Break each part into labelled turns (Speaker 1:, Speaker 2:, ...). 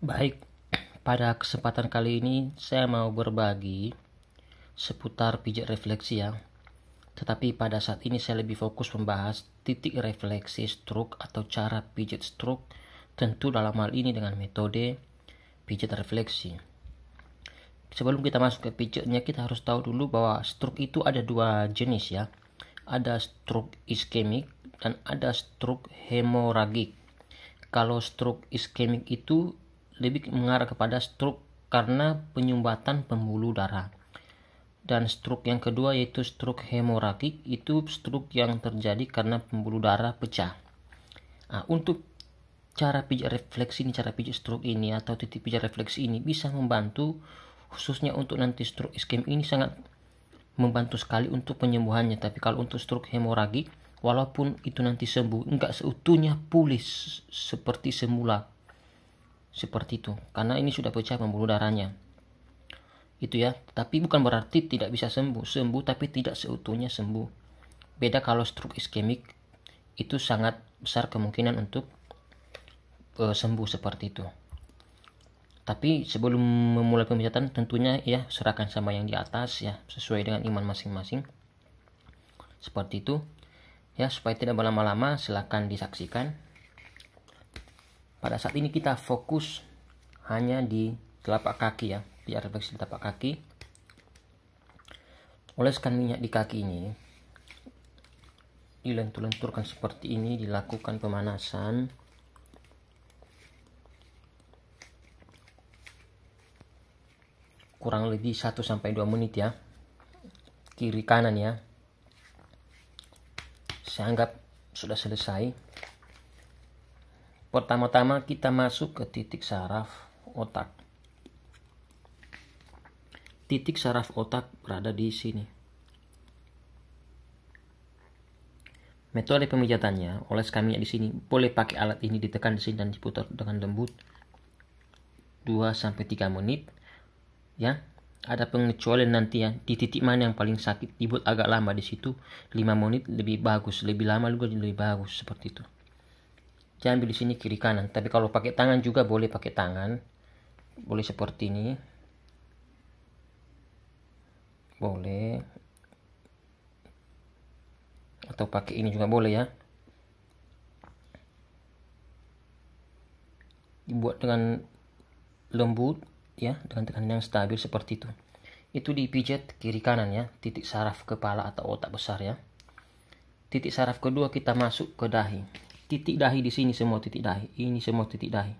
Speaker 1: Baik, pada kesempatan kali ini saya mau berbagi seputar pijat refleksi ya. Tetapi pada saat ini saya lebih fokus membahas titik refleksi stroke atau cara pijat stroke tentu dalam hal ini dengan metode pijat refleksi. Sebelum kita masuk ke pijatnya kita harus tahu dulu bahwa stroke itu ada dua jenis ya. Ada stroke iskemik dan ada stroke hemoragik. Kalau stroke iskemik itu lebih mengarah kepada stroke karena penyumbatan pembuluh darah. Dan stroke yang kedua yaitu stroke hemoragik, itu stroke yang terjadi karena pembuluh darah pecah. Nah, untuk cara pijat refleks ini, cara pijat stroke ini atau titik pijat refleks ini bisa membantu khususnya untuk nanti stroke iskem ini sangat membantu sekali untuk penyembuhannya. Tapi kalau untuk stroke hemoragik, walaupun itu nanti sembuh, enggak seutuhnya pulih seperti semula seperti itu karena ini sudah pecah pembuluh darahnya itu ya tapi bukan berarti tidak bisa sembuh sembuh tapi tidak seutuhnya sembuh beda kalau stroke iskemik itu sangat besar kemungkinan untuk e, sembuh seperti itu tapi sebelum memulai pemijatan, tentunya ya serahkan sama yang di atas ya sesuai dengan iman masing-masing seperti itu ya supaya tidak berlama-lama silahkan disaksikan pada saat ini kita fokus hanya di telapak kaki ya biar refleksi telapak kaki oleskan minyak di kaki ini dilentur-lenturkan seperti ini dilakukan pemanasan kurang lebih 1 sampai 2 menit ya. Kiri kanan ya. Saya anggap sudah selesai. Pertama-tama kita masuk ke titik saraf otak. Titik saraf otak berada di sini. Metode pemijatannya, oleh kami di sini, boleh pakai alat ini ditekan di sini dan diputar dengan lembut 2 sampai 3 menit ya. Ada pengecualian nanti ya di titik mana yang paling sakit dibuat agak lama di situ 5 menit lebih bagus, lebih lama juga lebih bagus seperti itu. Jangan di sini kiri kanan. Tapi kalau pakai tangan juga boleh pakai tangan. Boleh seperti ini. Boleh. Atau pakai ini juga boleh ya. Dibuat dengan lembut ya, dengan tekanan yang stabil seperti itu. Itu dipijat kiri kanan ya, titik saraf kepala atau otak besar ya. Titik saraf kedua kita masuk ke dahi titik dahi di sini semua titik dahi ini semua titik dahi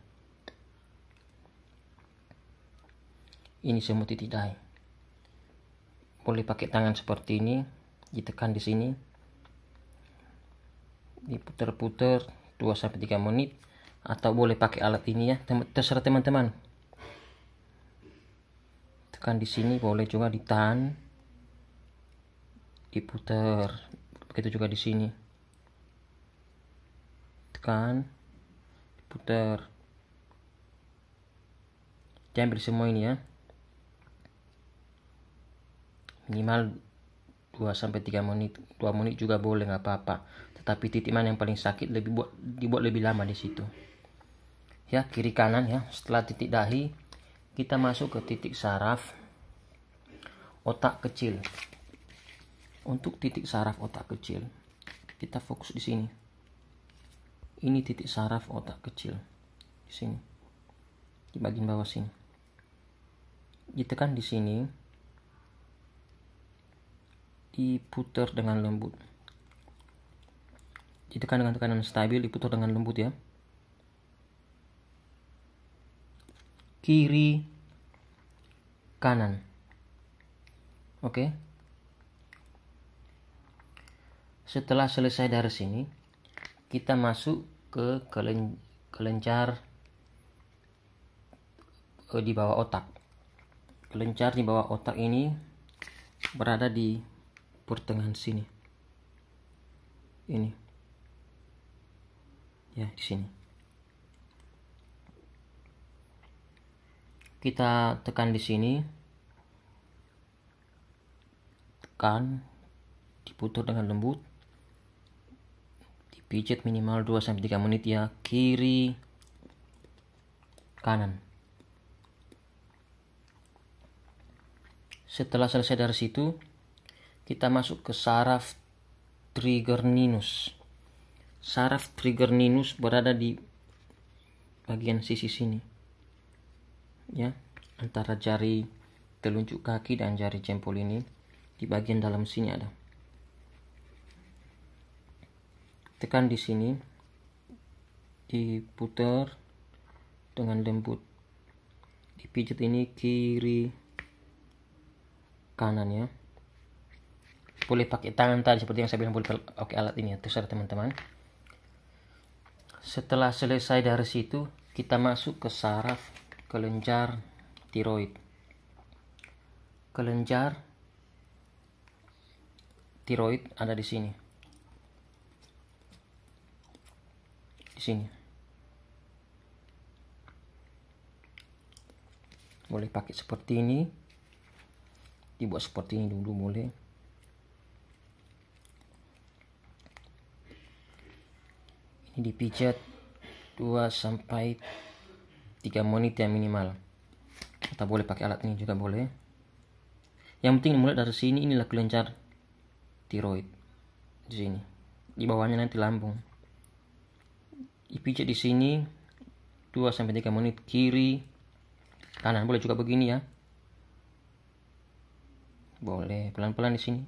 Speaker 1: ini semua titik dahi boleh pakai tangan seperti ini ditekan di sini Diputer-puter 2 sampai 3 menit atau boleh pakai alat ini ya terserah teman-teman tekan di sini boleh juga ditahan Diputer. begitu juga di sini tekan putar hampir semua ini ya minimal 2 sampai 3 menit 2 menit juga boleh nggak apa-apa tetapi titik mana yang paling sakit lebih buat dibuat lebih lama di situ ya kiri kanan ya setelah titik dahi kita masuk ke titik saraf otak kecil untuk titik saraf otak kecil kita fokus di sini ini titik saraf otak kecil di sini di bagian bawah sini ditekan di sini diputar dengan lembut ditekan dengan tekanan stabil diputar dengan lembut ya kiri kanan oke okay. setelah selesai dari sini kita masuk ke kelen, kelencar eh, di bawah otak kelencar di bawah otak ini berada di pertengahan sini ini ya di sini kita tekan di sini tekan diputar dengan lembut pijit minimal 2-3 sampai menit ya kiri kanan setelah selesai dari situ kita masuk ke saraf trigger ninus saraf trigger ninus berada di bagian sisi sini ya antara jari telunjuk kaki dan jari jempol ini di bagian dalam sini ada tekan di sini diputar dengan lembut dipijat ini kiri kanan ya boleh pakai tangan tadi seperti yang saya bilang boleh pakai alat ini ya terserah teman-teman setelah selesai dari situ kita masuk ke saraf kelenjar tiroid kelenjar tiroid ada di sini sini boleh pakai seperti ini dibuat seperti ini dulu boleh ini dipijat 2 sampai 3 menit ya minimal kita boleh pakai alat ini juga boleh yang penting mulai dari sini inilah kelenjar tiroid di sini di bawahnya nanti lambung dipijit di sini 2 sampai 3 menit kiri kanan boleh juga begini ya boleh pelan-pelan di sini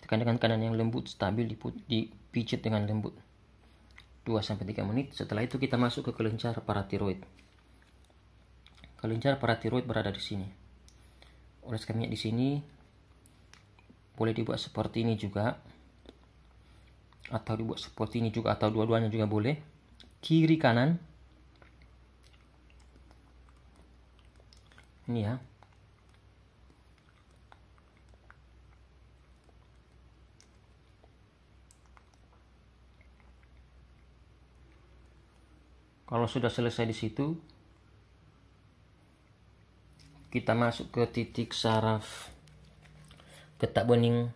Speaker 1: ditekan dengan kanan yang lembut stabil dipijat dengan lembut 2 sampai 3 menit setelah itu kita masuk ke kelenjar paratiroid kelenjar paratiroid berada di sini oleskan minyak di sini boleh dibuat seperti ini juga atau dibuat seperti ini juga atau dua-duanya juga boleh kiri kanan ini ya kalau sudah selesai di situ kita masuk ke titik saraf ketak bening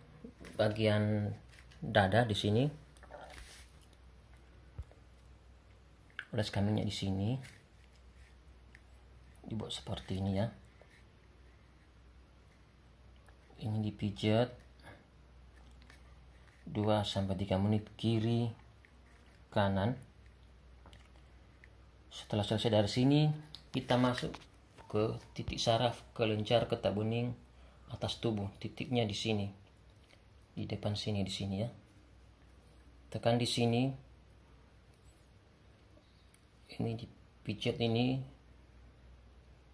Speaker 1: bagian dada di sini Beras kaminya di sini. Dibuat seperti ini ya. Ini dipijat 2 sampai 3 menit kiri kanan. Setelah selesai dari sini, kita masuk ke titik saraf, kelenjar, ketak bening atas tubuh. Titiknya di sini. Di depan sini di sini ya. Tekan di sini ini dipijat ini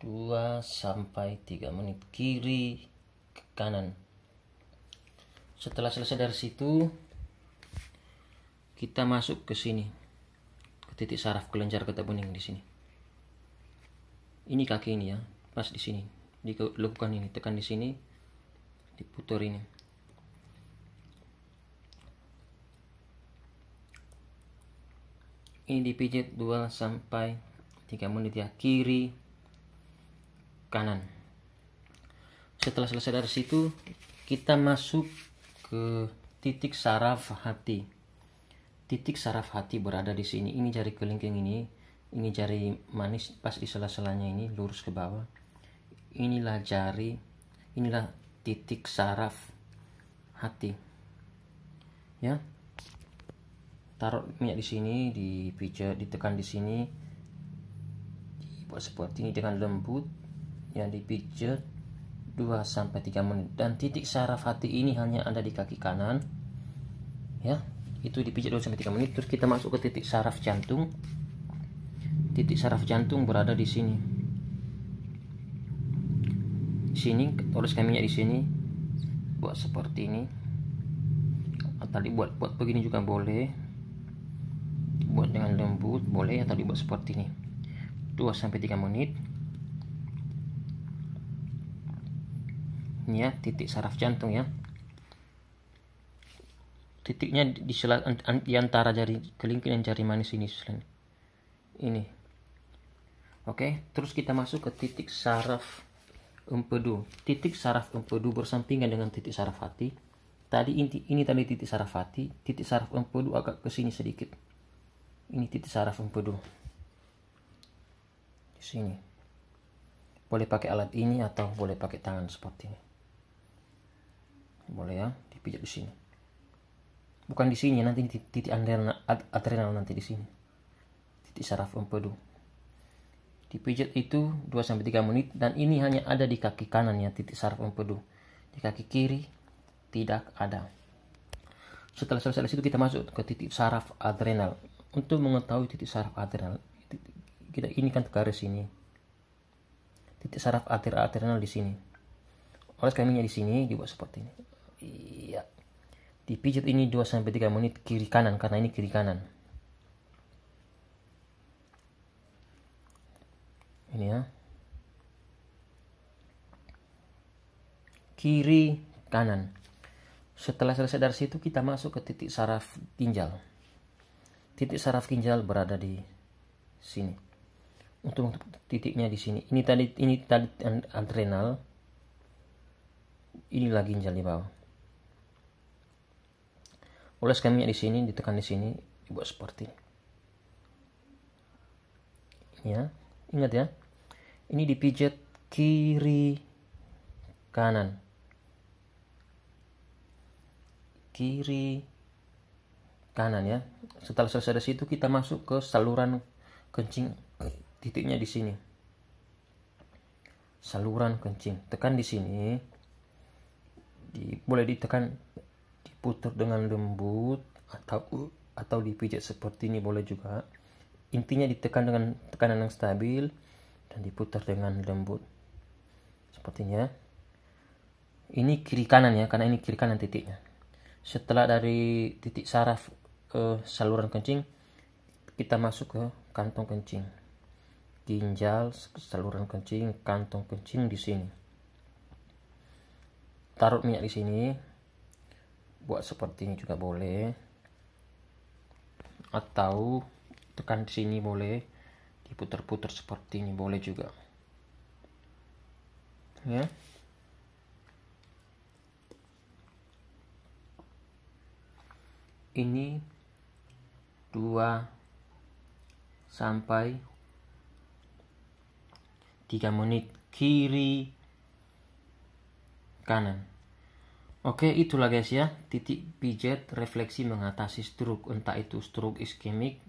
Speaker 1: 2 sampai 3 menit kiri ke kanan setelah selesai dari situ kita masuk ke sini ke titik saraf kelenjar getah bening di sini ini kaki ini ya pas di sini dilakukan ini tekan di sini diputar ini ini dipijit 2 sampai 3 menit ya kiri kanan setelah selesai dari situ kita masuk ke titik saraf hati titik saraf hati berada di sini ini jari kelingking ini ini jari manis pas di sela-selanya ini lurus ke bawah inilah jari inilah titik saraf hati ya taruh minyak di sini di pijat ditekan di sini dibuat seperti ini dengan lembut yang dipijat 2 sampai 3 menit dan titik saraf hati ini hanya ada di kaki kanan ya itu dipijat 2 sampai 3 menit terus kita masuk ke titik saraf jantung titik saraf jantung berada di sini di sini oleskan minyak di sini buat seperti ini atau buat buat begini juga boleh dengan lembut boleh atau ya, dibuat seperti ini 2 sampai 3 menit ini ya titik saraf jantung ya titiknya di, sela, di antara jari kelingking dan jari manis ini selain ini oke terus kita masuk ke titik saraf empedu titik saraf empedu bersampingan dengan titik saraf hati tadi inti ini tadi titik saraf hati titik saraf empedu agak kesini sedikit ini titik saraf empedu di sini boleh pakai alat ini atau boleh pakai tangan seperti ini boleh ya dipijat di sini bukan di sini nanti titik adrenal, adrenal nanti di sini titik saraf empedu dipijat itu 2 sampai 3 menit dan ini hanya ada di kaki kanan ya titik saraf empedu di kaki kiri tidak ada setelah selesai dari kita masuk ke titik saraf adrenal untuk mengetahui titik saraf arterial, kita ini kan garis ini. Titik saraf arterial di sini. Oleh kaminya di sini dibuat seperti ini. Iya. Dipijat ini 2 sampai 3 menit kiri kanan karena ini kiri kanan. Ini ya. Kiri kanan. Setelah selesai dari situ kita masuk ke titik saraf ginjal titik saraf ginjal berada di sini. Untuk titiknya di sini. Ini tadi ini tadi adrenal. Inilah ginjal di bawah. Oleskan minyak di sini, ditekan di sini, dibuat seperti ini. Ya, ingat ya. Ini dipijat kiri kanan. Kiri kanan ya, setelah selesai dari situ kita masuk ke saluran kencing titiknya di sini saluran kencing tekan di sini di, boleh ditekan diputar dengan lembut atau atau dipijat seperti ini boleh juga intinya ditekan dengan tekanan yang stabil dan diputar dengan lembut sepertinya ini kiri kanan ya karena ini kiri kanan titiknya setelah dari titik saraf ke saluran kencing kita masuk ke kantong kencing ginjal saluran kencing kantong kencing di sini taruh minyak di sini buat seperti ini juga boleh atau tekan di sini boleh diputar-putar seperti ini boleh juga ya ini 2 sampai 3 menit kiri kanan Oke itulah guys ya titik pijat refleksi mengatasi stroke entah itu stroke iskemik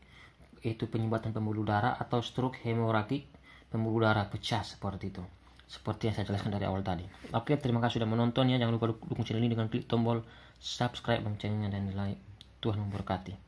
Speaker 1: itu penyumbatan pembuluh darah atau stroke hemoragik pembuluh darah pecah seperti itu seperti yang saya jelaskan dari awal tadi. Oke, terima kasih sudah menonton ya. Jangan lupa dukung channel ini dengan klik tombol subscribe loncengnya dan like. Tuhan memberkati.